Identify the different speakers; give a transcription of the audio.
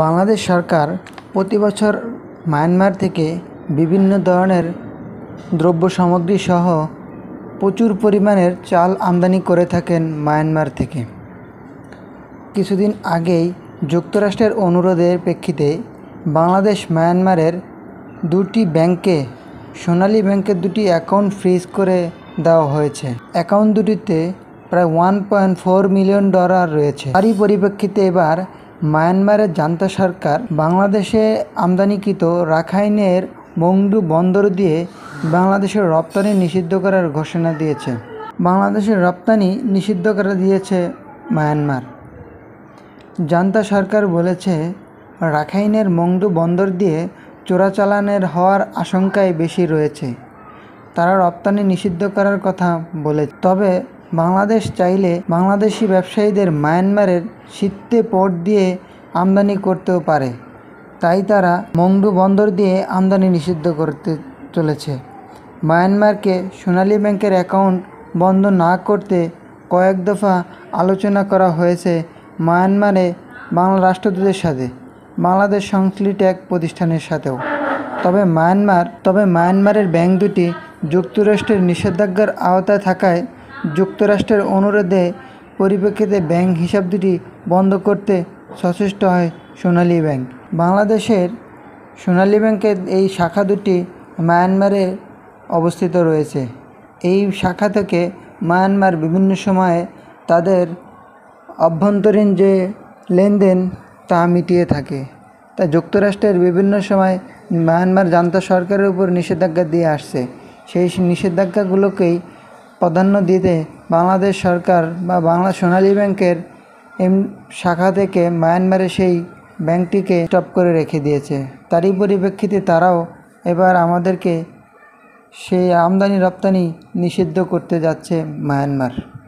Speaker 1: বাংলাদেশ সরকার প্রতি বছর মায়ানমার থেকে বিভিন্ন ধরনের দ্রব্য সামগ্রী সহ প্রচুর পরিমাণের চাল আমদানি করে থাকেন মায়ানমার থেকে কিছুদিন আগেই যুক্তরাষ্ট্রের অনুরোধের প্রেক্ষিতে বাংলাদেশ মায়ানমারের দুটি ব্যাংকে সোনালী ব্যাংকের দুটি অ্যাকাউন্ট ফ্রিজ করে দেওয়া হয়েছে অ্যাকাউন্ট দুটিতে প্রায় one point four million dollar রয়েছে তারই পরিপ্রেক্ষিতে এবার মায়ানমারের জান্তা সরকার বাংলাদেশে আমদানিকৃত রাখাইনের মংডু বন্দর দিয়ে বাংলাদেশের রপ্তানি নিষিদ্ধ করার ঘোষণা দিয়েছে বাংলাদেশের রপ্তানি নিষিদ্ধ করে দিয়েছে মায়ানমার জান্তা সরকার বলেছে রাখাইনের মংডু বন্দর দিয়ে চোরাচালানের হওয়ার আশঙ্কাই বেশি রয়েছে তারা রপ্তানি নিষিদ্ধ করার কথা বলে তবে বাংলাদেশ চাইলে বাংলাদেশি ব্যবসায়ীদের মায়ানমারের শীতে পট দিয়ে আমদানি করতেও পারে তাই তারা মংডু বন্দর দিয়ে আমদানি নিষিদ্ধ করতে চলেছে মায়ানমারকে সোনালী ব্যাংকের অ্যাকাউন্ট বন্ধ না করতে কয়েক দফা আলোচনা করা হয়েছে মায়ানমারে বাংলা রাষ্ট্রদূতের সাথে বাংলাদেশ সংশ্লিষ্ট এক প্রতিষ্ঠানের সাথেও তবে মায়ানমার তবে মায়ানমারের ব্যাংক দুটি যুক্তরাষ্ট্রের নিষেধাজ্ঞার আওতায় থাকায় যুক্তরাষ্ট্রের অনুরোধে পরিপ্রেক্ষিতে ব্যাংক হিসাব দুটি বন্ধ করতে সচেষ্ট হয় সোনালী ব্যাংক বাংলাদেশের সোনালী ব্যাংকের এই শাখা দুটি মায়ানমারে অবস্থিত রয়েছে এই শাখা থেকে মায়ানমার বিভিন্ন সময়ে তাদের অভ্যন্তরীণ যে লেনদেন তা মিটিয়ে থাকে তা যুক্তরাষ্ট্রের বিভিন্ন সময় মায়ানমার জান্তা সরকারের উপর নিষেধাজ্ঞা দিয়ে আসছে সেই নিষেধাজ্ঞাগুলোকেই প্রাধান্য দিতে বাংলাদেশ সরকার বা বাংলা সোনালী ব্যাংকের এম শাখা থেকে মায়ানমারে সেই ব্যাংকটিকে স্টপ করে রেখে দিয়েছে তারই পরিপ্রেক্ষিতে তারাও এবার আমাদেরকে সেই আমদানি রপ্তানি নিষিদ্ধ করতে যাচ্ছে মায়ানমার